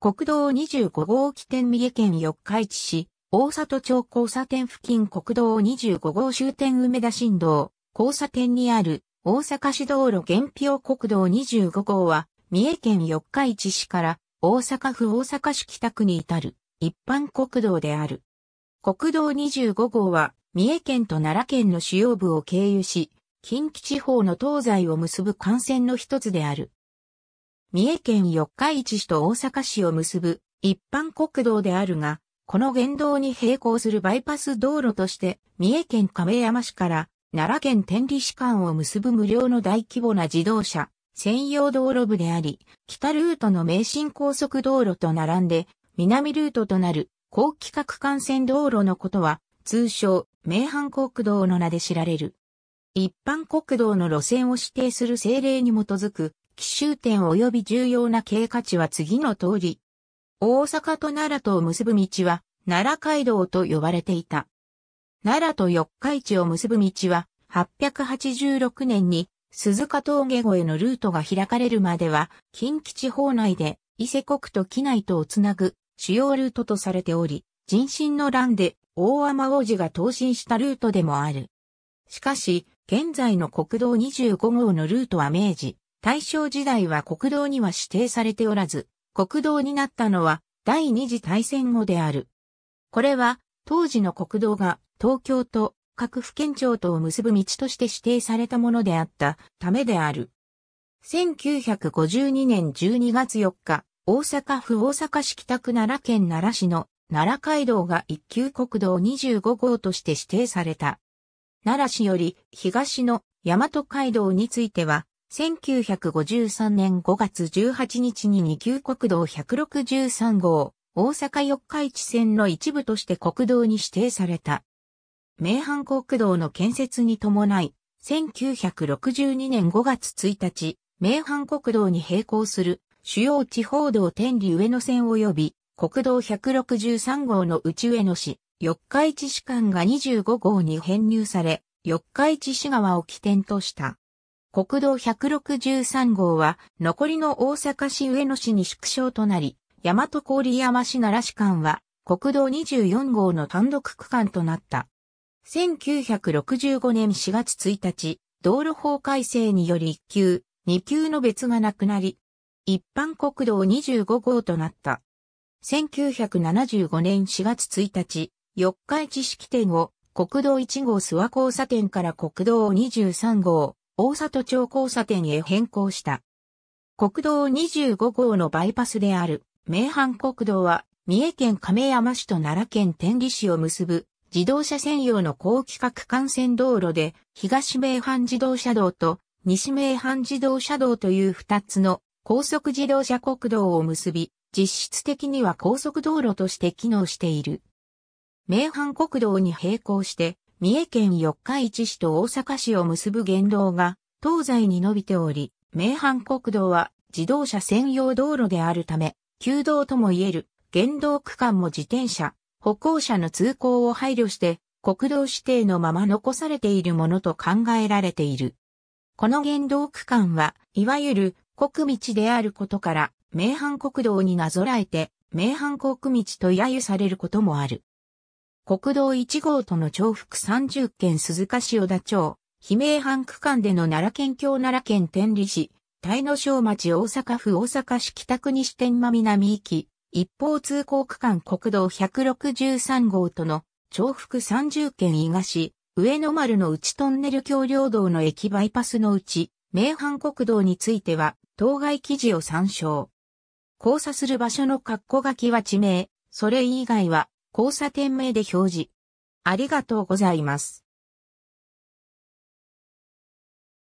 国道25号起点三重県四日市市、大里町交差点付近国道25号終点梅田新道、交差点にある大阪市道路原表国道25号は、三重県四日市市から大阪府大阪市北区に至る一般国道である。国道25号は、三重県と奈良県の主要部を経由し、近畿地方の東西を結ぶ幹線の一つである。三重県四日市市と大阪市を結ぶ一般国道であるが、この原道に並行するバイパス道路として、三重県亀山市から奈良県天理市間を結ぶ無料の大規模な自動車専用道路部であり、北ルートの名神高速道路と並んで、南ルートとなる高規格幹線道路のことは、通称、名阪国道の名で知られる。一般国道の路線を指定する政令に基づく奇襲点及び重要な経過地は次の通り。大阪と奈良とを結ぶ道は、奈良街道と呼ばれていた。奈良と四日市を結ぶ道は、886年に鈴鹿峠越えのルートが開かれるまでは、近畿地方内で伊勢国と畿内とをつなぐ主要ルートとされており、人心の乱で大天王子が闘進したルートでもある。しかし、現在の国道25号のルートは明治、大正時代は国道には指定されておらず、国道になったのは第二次大戦後である。これは当時の国道が東京と各府県庁とを結ぶ道として指定されたものであったためである。1952年12月4日、大阪府大阪市北区奈良県奈良市の奈良街道が一級国道25号として指定された。奈良市より東の大和街道については1953年5月18日に2級国道163号、大阪四日市線の一部として国道に指定された。名阪国道の建設に伴い、1962年5月1日、名阪国道に並行する主要地方道天理上野線及び国道163号の内上野市、四日市市間が25号に編入され、四日市市川を起点とした。国道163号は残りの大阪市上野市に縮小となり、大和郡山市奈良市間は国道24号の単独区間となった。1965年4月1日、道路法改正により1級、2級の別がなくなり、一般国道25号となった。1975年4月1日、四日市式典を国道1号諏訪交差点から国道23号、大里町交差点へ変更した。国道25号のバイパスである、名阪国道は、三重県亀山市と奈良県天理市を結ぶ、自動車専用の高規格幹線道路で、東名阪自動車道と西名阪自動車道という二つの高速自動車国道を結び、実質的には高速道路として機能している。名阪国道に並行して、三重県四日市市と大阪市を結ぶ原道が東西に伸びており、名阪国道は自動車専用道路であるため、旧道ともいえる原道区間も自転車、歩行者の通行を配慮して国道指定のまま残されているものと考えられている。この原道区間は、いわゆる国道であることから、名阪国道になぞらえて、名阪国道と揶揄されることもある。国道1号との重複30県鈴鹿市小田町、悲鳴藩区間での奈良県境奈良県天理市、大野小町大阪府大阪市北区西天間南行き、一方通行区間国道163号との重複30県伊賀市、上野丸の内トンネル橋梁道の駅バイパスのうち、名阪国道については、当該記事を参照。交差する場所の括弧書きは地名、それ以外は交差点名で表示。ありがとうございます。